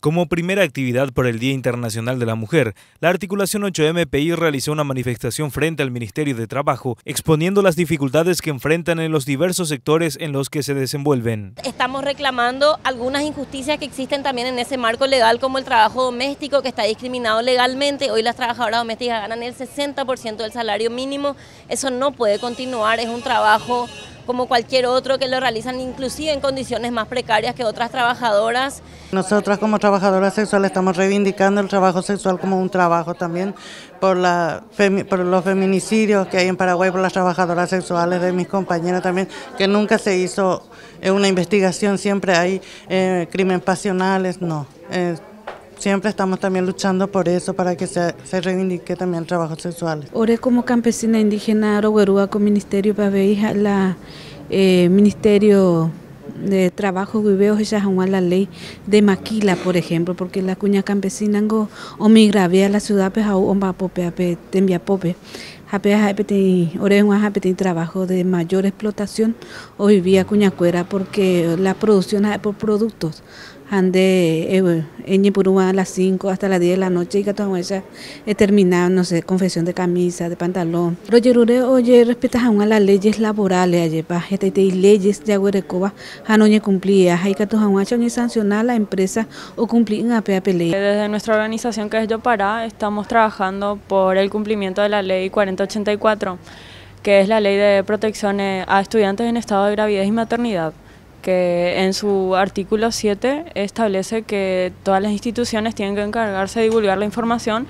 Como primera actividad por el Día Internacional de la Mujer, la articulación 8MPI realizó una manifestación frente al Ministerio de Trabajo, exponiendo las dificultades que enfrentan en los diversos sectores en los que se desenvuelven. Estamos reclamando algunas injusticias que existen también en ese marco legal, como el trabajo doméstico, que está discriminado legalmente. Hoy las trabajadoras domésticas ganan el 60% del salario mínimo. Eso no puede continuar, es un trabajo como cualquier otro que lo realizan inclusive en condiciones más precarias que otras trabajadoras. Nosotras como trabajadoras sexuales estamos reivindicando el trabajo sexual como un trabajo también por, la, por los feminicidios que hay en Paraguay, por las trabajadoras sexuales de mis compañeras también, que nunca se hizo eh, una investigación, siempre hay eh, crímenes pasionales, no siempre estamos también luchando por eso, para que se, se reivindique también el trabajo sexual. Ahora como campesina indígena Aroguerúa con Ministerio Pabeija, la eh, Ministerio de trabajo viveo a la ley de maquila por ejemplo porque la cuña campesina o migra a la ciudad pues o va pope pe pope pete a trabajo de mayor explotación o vivía cuña cuera porque la producción por productos ande eh, en Purúa a las 5 hasta las 10 de la noche y que he eh, terminado, no sé, confesión de camisa, de pantalón. Roger oye, respetas aún las leyes laborales, ayer, este, este, y leyes de Agüerecoba, oye cumplía, hay que aún sancionar a la empresa o cumplir en APA Desde nuestra organización que es Yo Pará, estamos trabajando por el cumplimiento de la ley 4084, que es la ley de protección a estudiantes en estado de gravidez y maternidad que en su artículo 7 establece que todas las instituciones tienen que encargarse de divulgar la información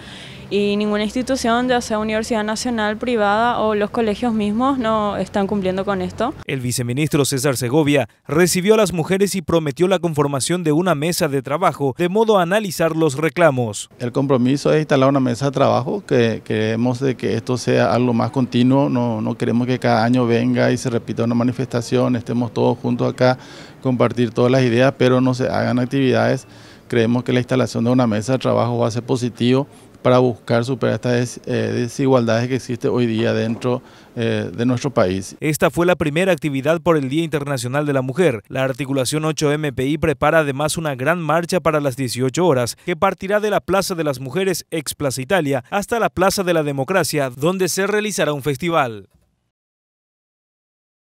y ninguna institución, ya sea universidad nacional, privada o los colegios mismos, no están cumpliendo con esto. El viceministro César Segovia recibió a las mujeres y prometió la conformación de una mesa de trabajo de modo a analizar los reclamos. El compromiso es instalar una mesa de trabajo, que queremos de que esto sea algo más continuo, no, no queremos que cada año venga y se repita una manifestación, estemos todos juntos acá, compartir todas las ideas, pero no se hagan actividades. Creemos que la instalación de una mesa de trabajo va a ser positivo para buscar superar estas eh, desigualdades que existen hoy día dentro eh, de nuestro país. Esta fue la primera actividad por el Día Internacional de la Mujer. La articulación 8MPI prepara además una gran marcha para las 18 horas que partirá de la Plaza de las Mujeres ex Plaza Italia hasta la Plaza de la Democracia, donde se realizará un festival.